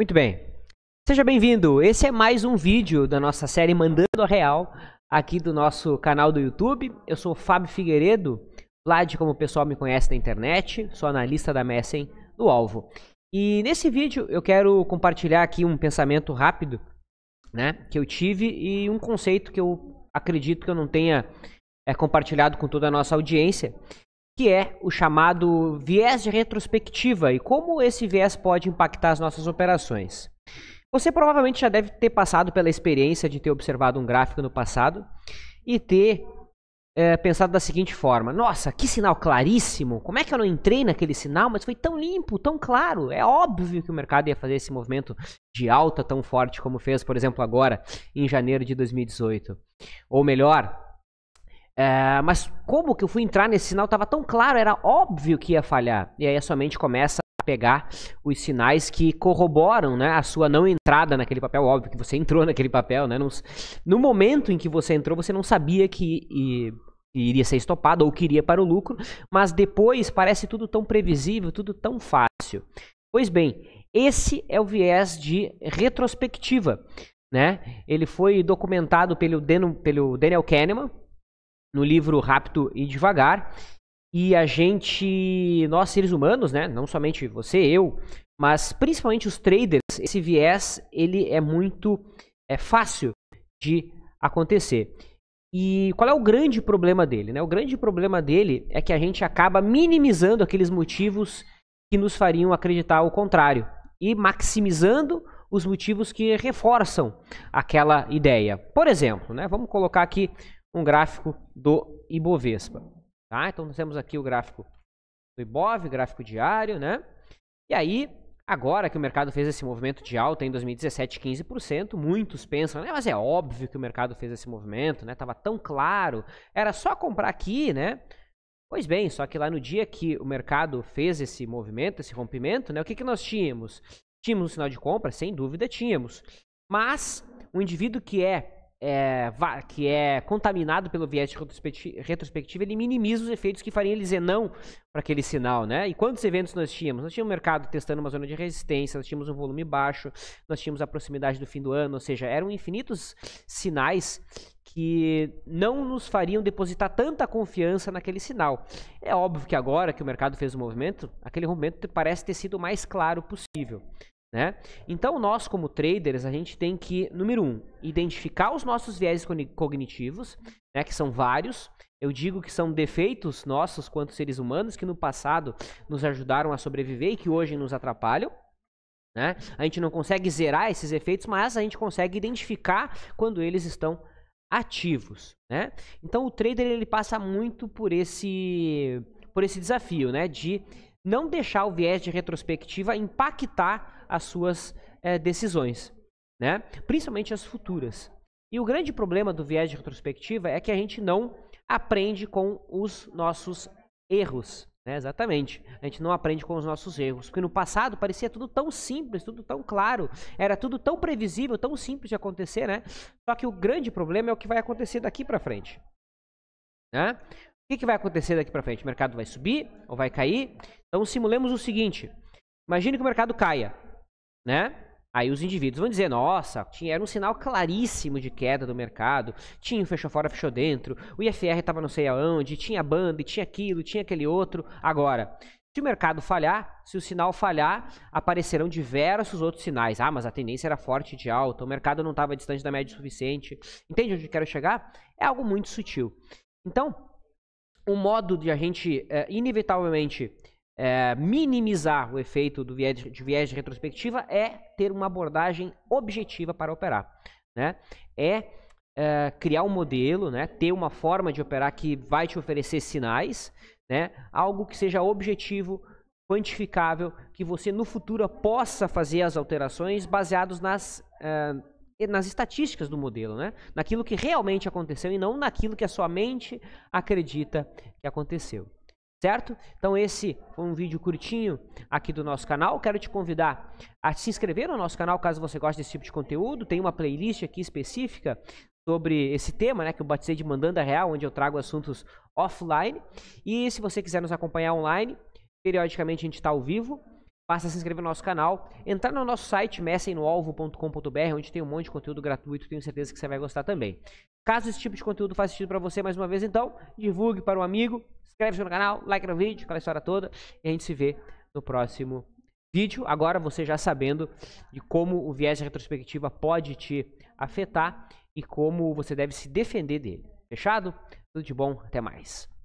Muito bem. Seja bem-vindo. Esse é mais um vídeo da nossa série Mandando a Real, aqui do nosso canal do YouTube. Eu sou Fábio Figueiredo, Vlad, como o pessoal me conhece na internet, sou analista da Messen do Alvo. E nesse vídeo eu quero compartilhar aqui um pensamento rápido, né, que eu tive e um conceito que eu acredito que eu não tenha é, compartilhado com toda a nossa audiência, que é o chamado viés de retrospectiva e como esse viés pode impactar as nossas operações. Você provavelmente já deve ter passado pela experiência de ter observado um gráfico no passado e ter é, pensado da seguinte forma: Nossa, que sinal claríssimo! Como é que eu não entrei naquele sinal, mas foi tão limpo, tão claro? É óbvio que o mercado ia fazer esse movimento de alta tão forte como fez, por exemplo, agora em janeiro de 2018. Ou melhor, é, mas como que eu fui entrar nesse sinal? Tava tão claro, era óbvio que ia falhar. E aí a sua mente começa a pegar os sinais que corroboram né, a sua não entrada naquele papel. Óbvio que você entrou naquele papel, né? No, no momento em que você entrou, você não sabia que. E, iria ser estopado ou queria para o lucro, mas depois parece tudo tão previsível, tudo tão fácil. Pois bem, esse é o viés de retrospectiva, né? Ele foi documentado pelo, pelo Daniel Kahneman, no livro Rápido e Devagar. E a gente, nós seres humanos, né, não somente você, eu, mas principalmente os traders, esse viés ele é muito é fácil de acontecer. E qual é o grande problema dele? Né? O grande problema dele é que a gente acaba minimizando aqueles motivos que nos fariam acreditar o contrário e maximizando os motivos que reforçam aquela ideia. Por exemplo, né? vamos colocar aqui um gráfico do Ibovespa. Tá? Então, nós temos aqui o gráfico do Ibov, gráfico diário, né? E aí, agora que o mercado fez esse movimento de alta em 2017, 15%, muitos pensam, né? Mas é óbvio que o mercado fez esse movimento, né? Tava tão claro, era só comprar aqui, né? Pois bem, só que lá no dia que o mercado fez esse movimento, esse rompimento, né? O que, que nós tínhamos? Tínhamos um sinal de compra? Sem dúvida tínhamos. Mas o um indivíduo que é é, que é contaminado pelo viés retrospectivo, ele minimiza os efeitos que fariam ele dizer não para aquele sinal, né? E quantos eventos nós tínhamos? Nós tínhamos o mercado testando uma zona de resistência, nós tínhamos um volume baixo, nós tínhamos a proximidade do fim do ano, ou seja, eram infinitos sinais que não nos fariam depositar tanta confiança naquele sinal. É óbvio que agora que o mercado fez o movimento, aquele movimento parece ter sido o mais claro possível. Né? Então, nós, como traders, a gente tem que, número um, identificar os nossos viés cognitivos, né, que são vários. Eu digo que são defeitos nossos, quanto seres humanos, que no passado nos ajudaram a sobreviver e que hoje nos atrapalham. Né? A gente não consegue zerar esses efeitos, mas a gente consegue identificar quando eles estão ativos. Né? Então, o trader ele passa muito por esse, por esse desafio né, de não deixar o viés de retrospectiva impactar as suas é, decisões, né? principalmente as futuras. E o grande problema do viés de retrospectiva é que a gente não aprende com os nossos erros. Né? Exatamente. A gente não aprende com os nossos erros. Porque no passado parecia tudo tão simples, tudo tão claro, era tudo tão previsível, tão simples de acontecer, né? Só que o grande problema é o que vai acontecer daqui para frente. Né? O que, que vai acontecer daqui para frente? O mercado vai subir ou vai cair? Então simulemos o seguinte: imagine que o mercado caia, né? Aí os indivíduos vão dizer, nossa, tinha, era um sinal claríssimo de queda do mercado, tinha um fechou fora, fechou dentro, o IFR estava não sei aonde, tinha banda, tinha aquilo, tinha aquele outro. Agora, se o mercado falhar, se o sinal falhar, aparecerão diversos outros sinais. Ah, mas a tendência era forte de alta, o mercado não estava distante da média o suficiente. Entende onde eu quero chegar? É algo muito sutil. Então, um modo de a gente, é, inevitavelmente, é, minimizar o efeito do viés de, de viés de retrospectiva é ter uma abordagem objetiva para operar. Né? É, é, criar um modelo, né? ter uma forma de operar que vai te oferecer sinais, né? algo que seja objetivo, quantificável, que você no futuro possa fazer as alterações baseados nas nas estatísticas do modelo, né? naquilo que realmente aconteceu e não naquilo que a sua mente acredita que aconteceu. Certo? Então esse foi um vídeo curtinho aqui do nosso canal. Quero te convidar a se inscrever no nosso canal caso você goste desse tipo de conteúdo. Tem uma playlist aqui específica sobre esse tema, né, que eu batizei de Mandanda Real, onde eu trago assuntos offline. E se você quiser nos acompanhar online, periodicamente a gente está ao vivo. Basta se inscrever no nosso canal, entrar no nosso site messenoalvo.com.br, onde tem um monte de conteúdo gratuito, tenho certeza que você vai gostar também. Caso esse tipo de conteúdo faça sentido para você mais uma vez, então, divulgue para um amigo, inscreve-se no canal, like no vídeo, aquela história toda, e a gente se vê no próximo vídeo. Agora você já sabendo de como o viés de retrospectiva pode te afetar e como você deve se defender dele. Fechado? Tudo de bom, até mais.